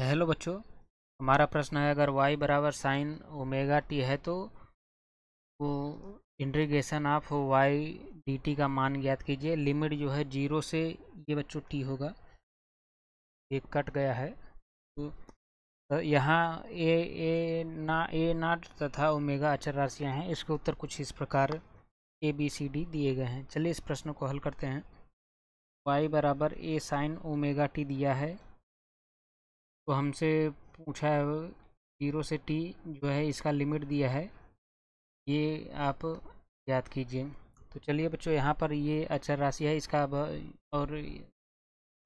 hello बच्चों हमारा प्रश्न है अगर y बराबर साइन ओमेगा टी है तो वो इंट्रीगेशन ऑफ y dt का मान ज्ञात कीजिए लिमिट जो है जीरो से ये बच्चों t होगा ये कट गया है तो यहाँ ए ए ना ए नाट तथा ओमेगा अचर राशियाँ हैं इसके उत्तर कुछ इस प्रकार ए बी सी डी दिए गए हैं चलिए इस प्रश्न को हल करते हैं y बराबर ए साइन ओमेगा टी दिया है तो हमसे पूछा है जीरो से टी जो है इसका लिमिट दिया है ये आप याद कीजिए तो चलिए बच्चों यहाँ पर ये अचर राशि है इसका अब और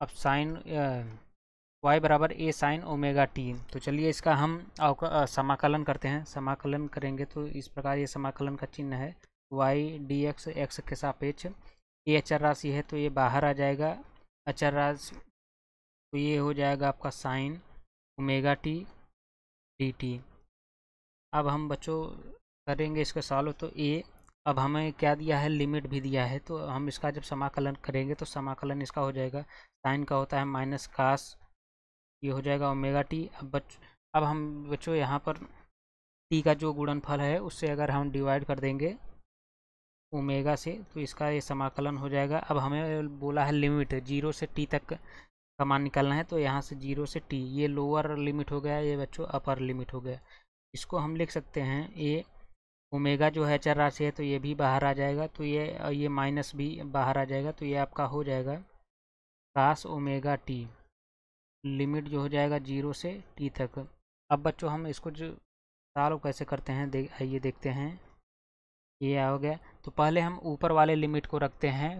अब साइन वाई बराबर ए साइन ओमेगा टी तो चलिए इसका हम समाकलन करते हैं समाकलन करेंगे तो इस प्रकार ये समाकलन का चिन्ह है वाई डी एक्स एक्स के सापेक्ष ये अचर राशि है तो ये बाहर आ जाएगा अचर राशि तो ये हो जाएगा आपका sine omega T D T अब हम बच्चों करेंगे इसका सॉल्व तो ए अब हमें क्या दिया है लिमिट भी दिया है तो हम इसका जब समाकलन करेंगे तो समाकलन इसका हो जाएगा साइन का होता है माइनस कास ये हो जाएगा ओमेगा टी अब बच अब हम बच्चों यहाँ पर टी का जो गुणनफल है उससे अगर हम डिवाइड कर देंगे ओमेगा से तो इसका ये समाकलन हो जाएगा अब हमें बोला है लिमिट जीरो से टी तक का मान निकालना है तो यहाँ से जीरो से टी ये लोअर लिमिट हो गया ये बच्चों अपर लिमिट हो गया इसको हम लिख सकते हैं ए ओमेगा जो है चर राशि है तो ये भी बाहर आ जाएगा तो ये ये माइनस भी बाहर आ जाएगा तो ये आपका हो जाएगा कास ओमेगा टी लिमिट जो हो जाएगा जीरो से टी तक अब बच्चों हम इसको जो सॉल्व कैसे करते हैं देख ये देखते हैं ये आ हो गया तो पहले हम ऊपर वाले लिमिट को रखते हैं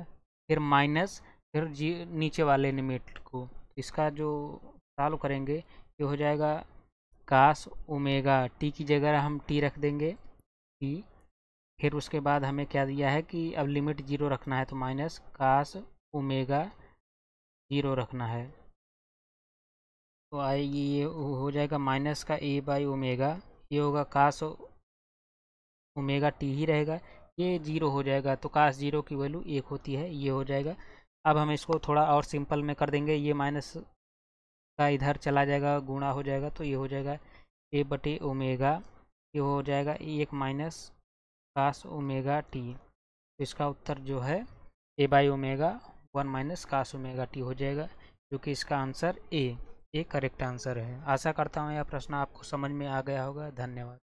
फिर माइनस फिर जी नीचे वाले लिमिट को इसका जो सॉल्व करेंगे ये हो जाएगा काश ओमेगा टी की जगह हम टी रख देंगे टी फिर उसके बाद हमें क्या दिया है कि अब लिमिट जीरो रखना है तो माइनस काश ओमेगा जीरो रखना है तो आएगी ये हो जाएगा माइनस का ए बाई ओमेगा ये होगा काश ओमेगा टी ही रहेगा ये जीरो हो जाएगा तो काश जीरो की वैल्यू एक होती है ये हो जाएगा अब हम इसको थोड़ा और सिंपल में कर देंगे ये माइनस का इधर चला जाएगा गुणा हो जाएगा तो ये हो जाएगा ए बटे ओमेगा ये हो जाएगा एक माइनस कास ओमेगा टी तो इसका उत्तर जो है A by omega one minus cos omega T हो जाएगा क्योंकि इसका आंसर ए ये करेक्ट आंसर है आशा करता हूँ यह प्रश्न आपको समझ में आ गया होगा धन्यवाद